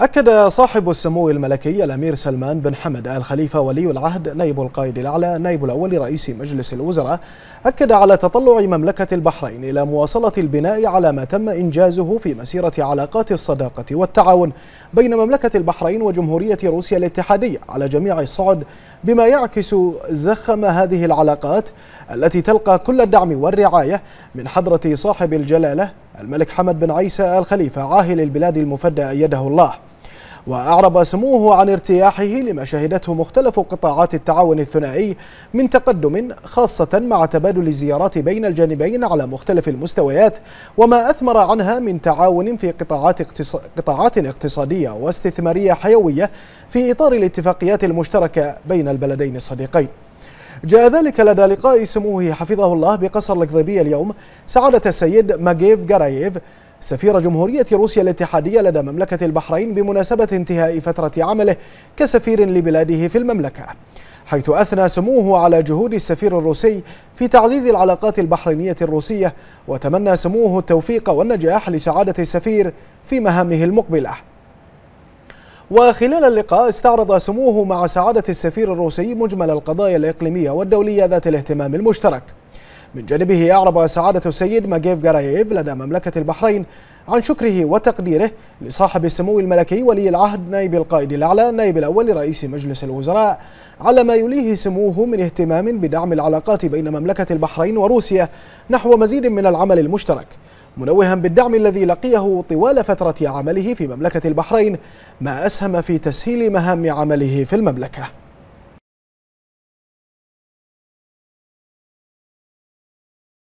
أكد صاحب السمو الملكي الأمير سلمان بن حمد آل خليفة ولي العهد نائب القائد الأعلى نائب الأول رئيس مجلس الوزراء أكد على تطلع مملكة البحرين إلى مواصلة البناء على ما تم إنجازه في مسيرة علاقات الصداقة والتعاون بين مملكة البحرين وجمهورية روسيا الاتحادية على جميع الصعد بما يعكس زخم هذه العلاقات التي تلقى كل الدعم والرعاية من حضرة صاحب الجلالة الملك حمد بن عيسى آل خليفة عاهل البلاد المفدى أيده الله وأعرب سموه عن ارتياحه لما شهدته مختلف قطاعات التعاون الثنائي من تقدم خاصة مع تبادل الزيارات بين الجانبين على مختلف المستويات وما أثمر عنها من تعاون في قطاعات, اقتص... قطاعات اقتصادية واستثمارية حيوية في إطار الاتفاقيات المشتركة بين البلدين الصديقين جاء ذلك لدى لقاء سموه حفظه الله بقصر القضيبية اليوم سعادة السيد ماجيف جارايف سفير جمهورية روسيا الاتحادية لدى مملكة البحرين بمناسبة انتهاء فترة عمله كسفير لبلاده في المملكة حيث أثنى سموه على جهود السفير الروسي في تعزيز العلاقات البحرينية الروسية وتمنى سموه التوفيق والنجاح لسعادة السفير في مهامه المقبلة وخلال اللقاء استعرض سموه مع سعادة السفير الروسي مجمل القضايا الإقليمية والدولية ذات الاهتمام المشترك من جانبه أعرب سعادة السيد ماجيف جراييف لدى مملكة البحرين عن شكره وتقديره لصاحب السمو الملكي ولي العهد نائب القائد الأعلى النائب الأول لرئيس مجلس الوزراء على ما يليه سموه من اهتمام بدعم العلاقات بين مملكة البحرين وروسيا نحو مزيد من العمل المشترك منوها بالدعم الذي لقيه طوال فترة عمله في مملكة البحرين ما أسهم في تسهيل مهام عمله في المملكة